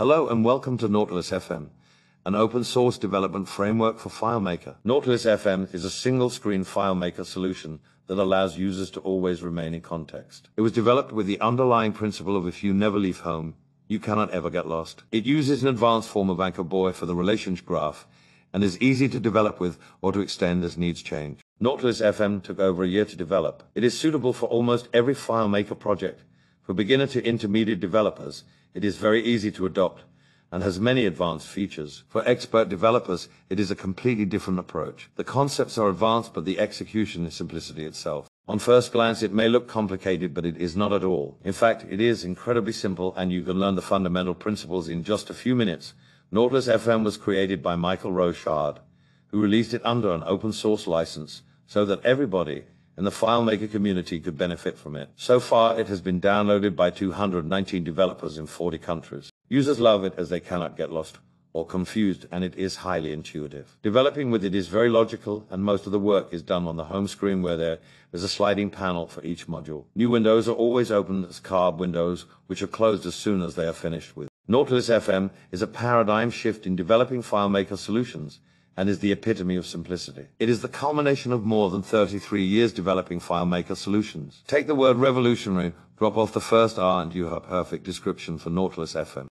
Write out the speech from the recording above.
Hello and welcome to Nautilus FM, an open source development framework for FileMaker. Nautilus FM is a single screen FileMaker solution that allows users to always remain in context. It was developed with the underlying principle of if you never leave home, you cannot ever get lost. It uses an advanced form of Anchor Boy for the relations graph and is easy to develop with or to extend as needs change. Nautilus FM took over a year to develop. It is suitable for almost every FileMaker project for beginner to intermediate developers, it is very easy to adopt and has many advanced features. For expert developers, it is a completely different approach. The concepts are advanced, but the execution is simplicity itself. On first glance, it may look complicated, but it is not at all. In fact, it is incredibly simple, and you can learn the fundamental principles in just a few minutes. Nautilus FM was created by Michael Rochard, who released it under an open source license so that everybody and the FileMaker community could benefit from it. So far, it has been downloaded by 219 developers in 40 countries. Users love it as they cannot get lost or confused, and it is highly intuitive. Developing with it is very logical, and most of the work is done on the home screen where there is a sliding panel for each module. New windows are always opened as carb windows, which are closed as soon as they are finished with. Nautilus FM is a paradigm shift in developing FileMaker solutions and is the epitome of simplicity. It is the culmination of more than 33 years developing FileMaker solutions. Take the word revolutionary, drop off the first R and you have a perfect description for Nautilus FM.